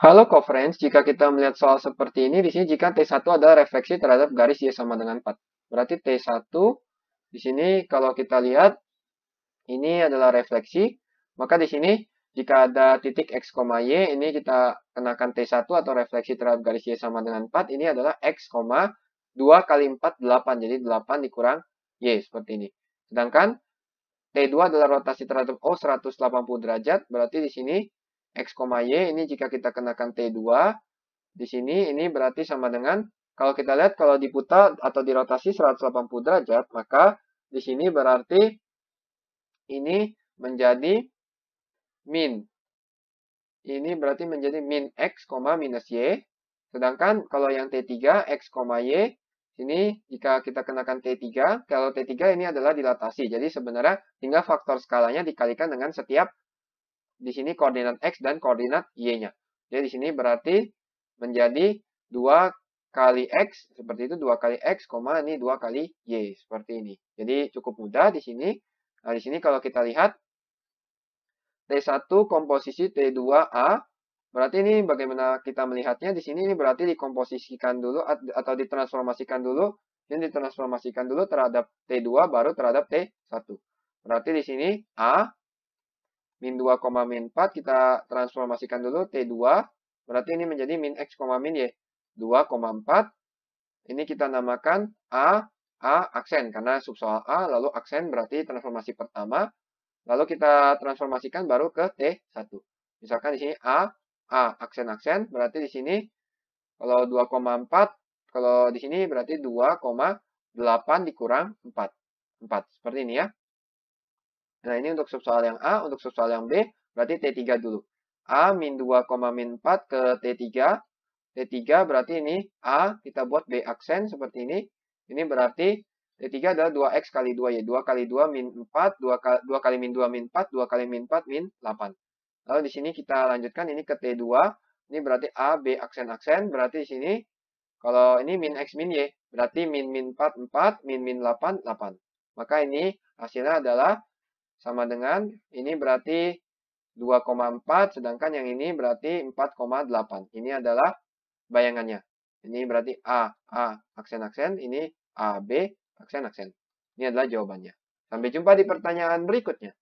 Halo friends, jika kita melihat soal seperti ini, di sini jika T1 adalah refleksi terhadap garis Y sama dengan 4. Berarti T1 di sini kalau kita lihat ini adalah refleksi, maka di sini jika ada titik X, Y, ini kita kenakan T1 atau refleksi terhadap garis Y sama dengan 4, ini adalah X, 2 kali 4, 8. Jadi 8 dikurang Y, seperti ini. Sedangkan T2 adalah rotasi terhadap O 180 derajat, berarti di sini X, Y. Ini jika kita kenakan T2. Di sini ini berarti sama dengan, kalau kita lihat kalau diputar atau dirotasi 180 derajat, maka di sini berarti ini menjadi min. Ini berarti menjadi min X, minus Y. Sedangkan kalau yang T3, X, Y, ini jika kita kenakan T3, kalau T3 ini adalah dilatasi. Jadi sebenarnya tinggal faktor skalanya dikalikan dengan setiap di sini koordinat X dan koordinat Y-nya. Jadi di sini berarti menjadi 2 kali X, seperti itu 2 kali X, ini 2 kali Y, seperti ini. Jadi cukup mudah di sini. Nah, di sini kalau kita lihat, T1 komposisi T2A, Berarti ini bagaimana kita melihatnya di sini ini berarti dikomposisikan dulu atau ditransformasikan dulu, ini ditransformasikan dulu terhadap T2 baru terhadap T1. Berarti di sini A min 2, min 4 kita transformasikan dulu T2. Berarti ini menjadi min X, min Y. 2,4. Ini kita namakan A, A aksen. Karena subsoal A lalu aksen berarti transformasi pertama. Lalu kita transformasikan baru ke T1. Misalkan di sini A, A aksen-aksen. Berarti di sini kalau 2,4. Kalau di sini berarti 2,8 dikurang 4. 4. Seperti ini ya. Nah, ini untuk subsoal yang A, untuk subsoal yang B, berarti T3 dulu. A min 2, min 4 ke T3. T3 berarti ini A, kita buat B aksen seperti ini. Ini berarti T3 adalah 2X kali 2 ya. 2 kali 2 min 4, 2 kali, 2 kali min 2 min 4, 2 kali min 4 min 8. Lalu di sini kita lanjutkan ini ke T2. Ini berarti A, B aksen-aksen. Berarti di sini, kalau ini min X min Y. Ya, berarti min min 4, 4, min min 8, 8. Maka ini hasilnya adalah sama dengan ini berarti 2,4 sedangkan yang ini berarti 4,8. Ini adalah bayangannya. Ini berarti A, A, aksen-aksen, ini A, B, aksen-aksen. Ini adalah jawabannya. Sampai jumpa di pertanyaan berikutnya.